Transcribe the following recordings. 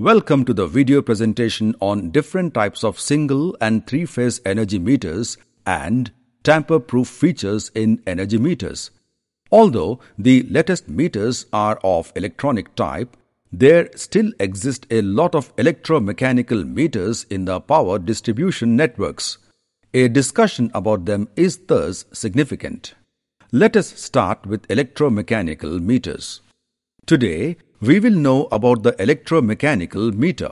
Welcome to the video presentation on different types of single and three-phase energy meters and tamper-proof features in energy meters. Although the latest meters are of electronic type, there still exist a lot of electromechanical meters in the power distribution networks. A discussion about them is thus significant. Let us start with electromechanical meters. Today, we will know about the electromechanical meter.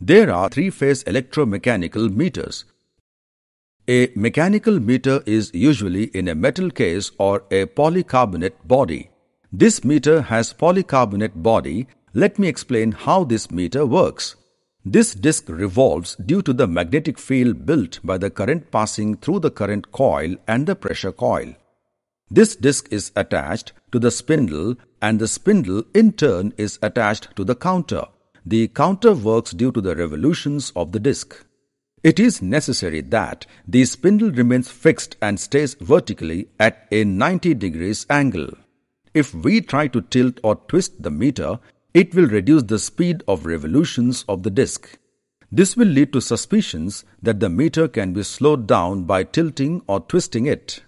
There are three phase electromechanical meters. A mechanical meter is usually in a metal case or a polycarbonate body. This meter has polycarbonate body. Let me explain how this meter works. This disc revolves due to the magnetic field built by the current passing through the current coil and the pressure coil. This disc is attached to the spindle and the spindle in turn is attached to the counter. The counter works due to the revolutions of the disc. It is necessary that the spindle remains fixed and stays vertically at a 90 degrees angle. If we try to tilt or twist the meter, it will reduce the speed of revolutions of the disc. This will lead to suspicions that the meter can be slowed down by tilting or twisting it.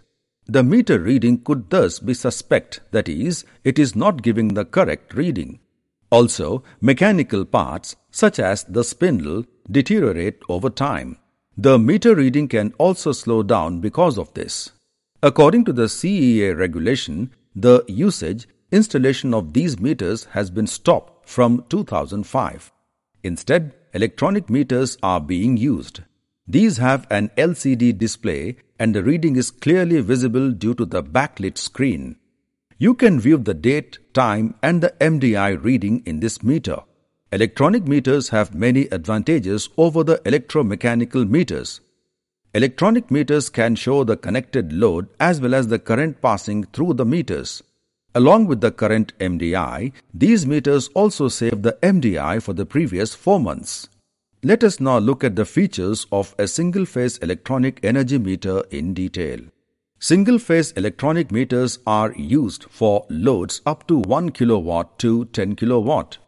The meter reading could thus be suspect, that is, it is not giving the correct reading. Also, mechanical parts, such as the spindle, deteriorate over time. The meter reading can also slow down because of this. According to the CEA regulation, the usage installation of these meters has been stopped from 2005. Instead, electronic meters are being used. These have an LCD display and the reading is clearly visible due to the backlit screen. You can view the date, time, and the MDI reading in this meter. Electronic meters have many advantages over the electromechanical meters. Electronic meters can show the connected load as well as the current passing through the meters. Along with the current MDI, these meters also save the MDI for the previous 4 months. Let us now look at the features of a single phase electronic energy meter in detail. Single phase electronic meters are used for loads up to 1 kilowatt to 10 kilowatt.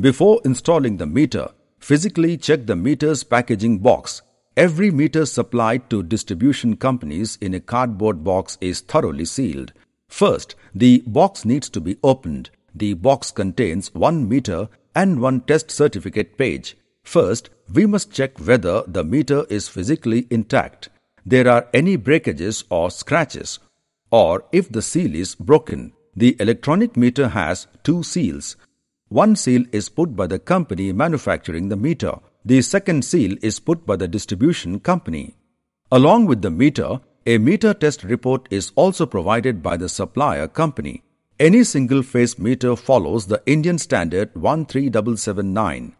Before installing the meter, physically check the meter's packaging box. Every meter supplied to distribution companies in a cardboard box is thoroughly sealed. First, the box needs to be opened the box contains one meter and one test certificate page. First, we must check whether the meter is physically intact, there are any breakages or scratches, or if the seal is broken. The electronic meter has two seals. One seal is put by the company manufacturing the meter. The second seal is put by the distribution company. Along with the meter, a meter test report is also provided by the supplier company. Any single phase meter follows the Indian standard 13779.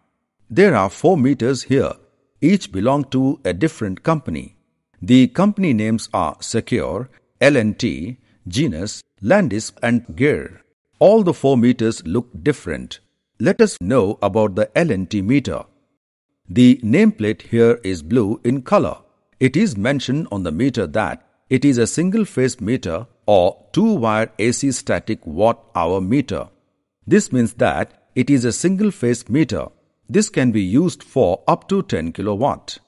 There are four meters here, each belong to a different company. The company names are Secure, L&T, Genus, Landis and Gear. All the four meters look different. Let us know about the L&T meter. The nameplate here is blue in color. It is mentioned on the meter that it is a single phase meter or two wire AC static watt hour meter. This means that it is a single phase meter. This can be used for up to 10 kilowatt.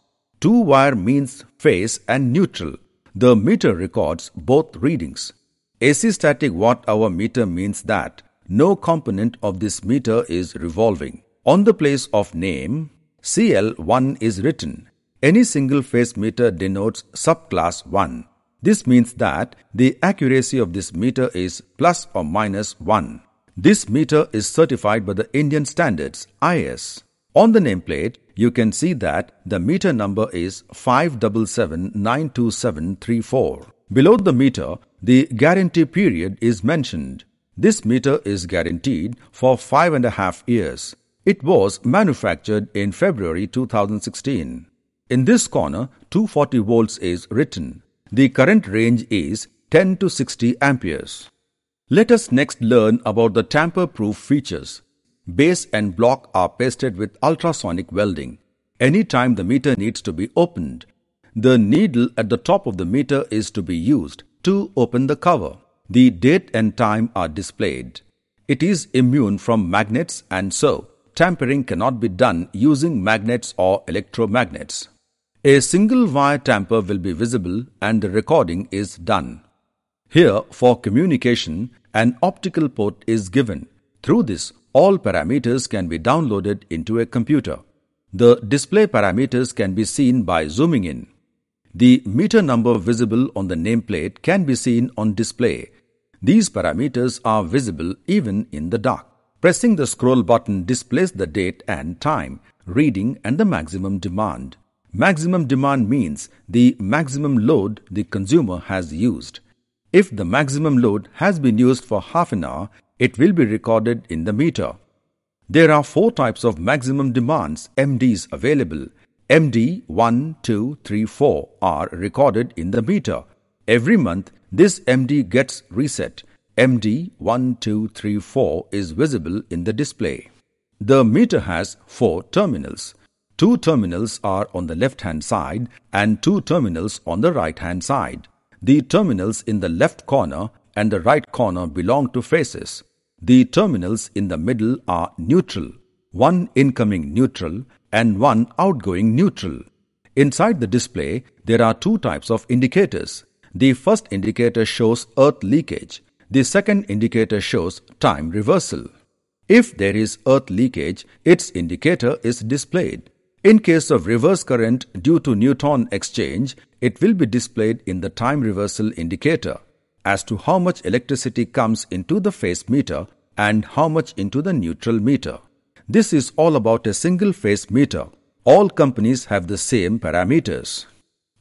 Two wire means phase and neutral. The meter records both readings. AC static watt hour meter means that no component of this meter is revolving. On the place of name, CL1 is written. Any single phase meter denotes subclass 1. This means that the accuracy of this meter is plus or minus 1. This meter is certified by the Indian standards IS. On the nameplate, you can see that the meter number is 5779274. Below the meter, the guarantee period is mentioned. This meter is guaranteed for five and a half years. It was manufactured in February 2016. In this corner, 240 volts is written. The current range is 10 to 60 amperes. Let us next learn about the tamper-proof features. Base and block are pasted with ultrasonic welding. Any time the meter needs to be opened, the needle at the top of the meter is to be used to open the cover. The date and time are displayed. It is immune from magnets and so tampering cannot be done using magnets or electromagnets. A single wire tamper will be visible and the recording is done. Here, for communication, an optical port is given. Through this, all parameters can be downloaded into a computer. The display parameters can be seen by zooming in. The meter number visible on the nameplate can be seen on display. These parameters are visible even in the dark. Pressing the scroll button displays the date and time, reading, and the maximum demand. Maximum demand means the maximum load the consumer has used. If the maximum load has been used for half an hour, it will be recorded in the meter. There are four types of maximum demands MDs available. MD 1, 2, 3, 4 are recorded in the meter. Every month, this MD gets reset. MD 1, 2, 3, 4 is visible in the display. The meter has four terminals. Two terminals are on the left hand side and two terminals on the right hand side. The terminals in the left corner and the right corner belong to phases. The terminals in the middle are neutral, one incoming neutral and one outgoing neutral. Inside the display, there are two types of indicators. The first indicator shows earth leakage. The second indicator shows time reversal. If there is earth leakage, its indicator is displayed. In case of reverse current due to Newton exchange, it will be displayed in the time reversal indicator as to how much electricity comes into the phase meter and how much into the neutral meter. This is all about a single phase meter. All companies have the same parameters.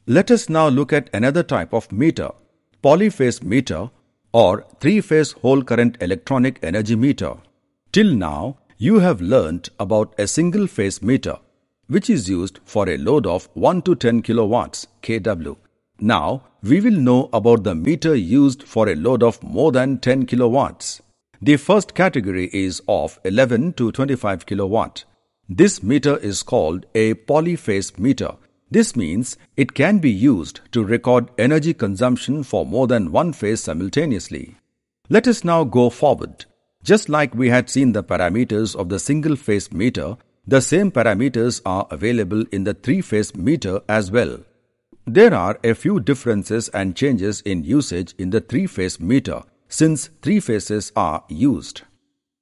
Let us now look at another type of meter, polyphase meter or three-phase whole current electronic energy meter. Till now, you have learnt about a single phase meter which is used for a load of 1 to 10 kilowatts kW. Now, we will know about the meter used for a load of more than 10 kilowatts. The first category is of 11 to 25 kilowatt. This meter is called a polyphase meter. This means it can be used to record energy consumption for more than one phase simultaneously. Let us now go forward. Just like we had seen the parameters of the single phase meter, the same parameters are available in the three-phase meter as well. There are a few differences and changes in usage in the three-phase meter since three phases are used.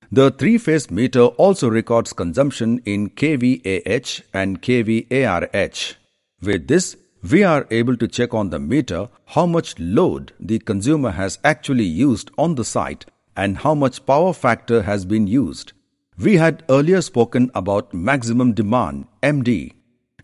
The three-phase meter also records consumption in kVAH and kVARH. With this, we are able to check on the meter how much load the consumer has actually used on the site and how much power factor has been used. We had earlier spoken about maximum demand, MD.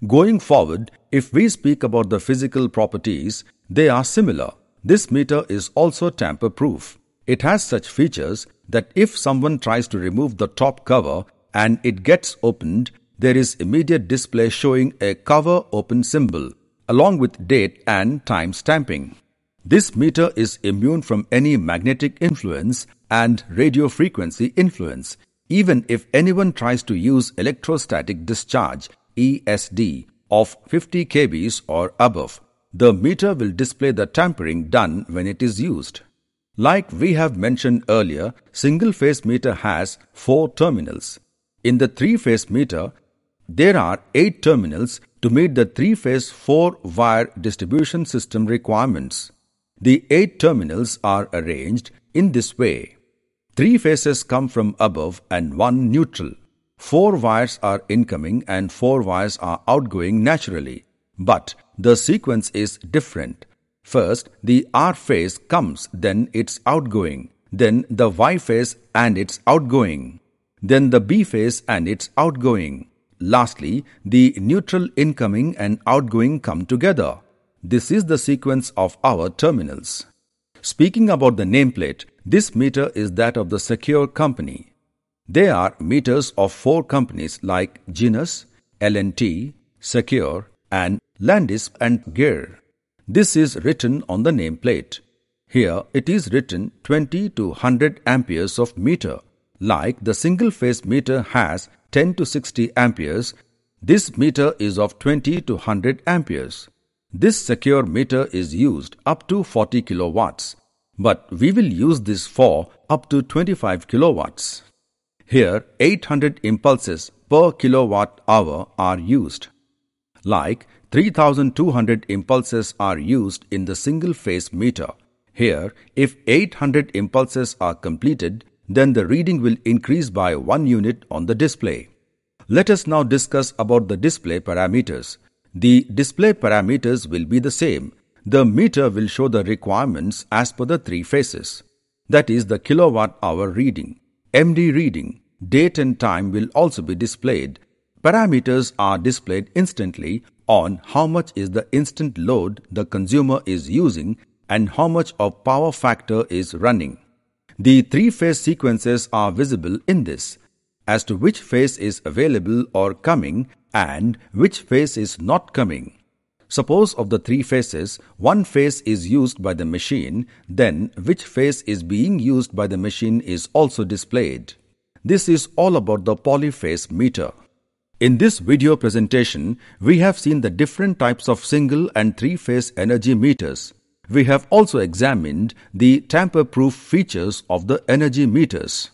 Going forward, if we speak about the physical properties, they are similar. This meter is also tamper proof. It has such features that if someone tries to remove the top cover and it gets opened, there is immediate display showing a cover open symbol along with date and time stamping. This meter is immune from any magnetic influence and radio frequency influence even if anyone tries to use electrostatic discharge ESD of 50 kBs or above. The meter will display the tampering done when it is used. Like we have mentioned earlier, single phase meter has 4 terminals. In the 3 phase meter, there are 8 terminals to meet the 3 phase 4 wire distribution system requirements. The 8 terminals are arranged in this way. Three faces come from above and one neutral. Four wires are incoming and four wires are outgoing naturally. But the sequence is different. First, the R phase comes, then it's outgoing. Then the Y phase and it's outgoing. Then the B phase and it's outgoing. Lastly, the neutral incoming and outgoing come together. This is the sequence of our terminals. Speaking about the nameplate, this meter is that of the secure company. There are meters of four companies like Genus, LNT, Secure, and Landis and Gear. This is written on the nameplate. Here it is written 20 to 100 amperes of meter. Like the single phase meter has 10 to 60 amperes, this meter is of 20 to 100 amperes. This secure meter is used up to 40 kilowatts, but we will use this for up to 25 kilowatts. Here 800 impulses per kilowatt hour are used. Like 3200 impulses are used in the single phase meter. Here, if 800 impulses are completed, then the reading will increase by 1 unit on the display. Let us now discuss about the display parameters. The display parameters will be the same. The meter will show the requirements as per the three phases. That is the kilowatt hour reading, MD reading, date and time will also be displayed. Parameters are displayed instantly on how much is the instant load the consumer is using and how much of power factor is running. The three phase sequences are visible in this as to which phase is available or coming and which phase is not coming. Suppose of the three phases, one phase is used by the machine, then which phase is being used by the machine is also displayed. This is all about the polyphase meter. In this video presentation, we have seen the different types of single and three-phase energy meters. We have also examined the tamper-proof features of the energy meters.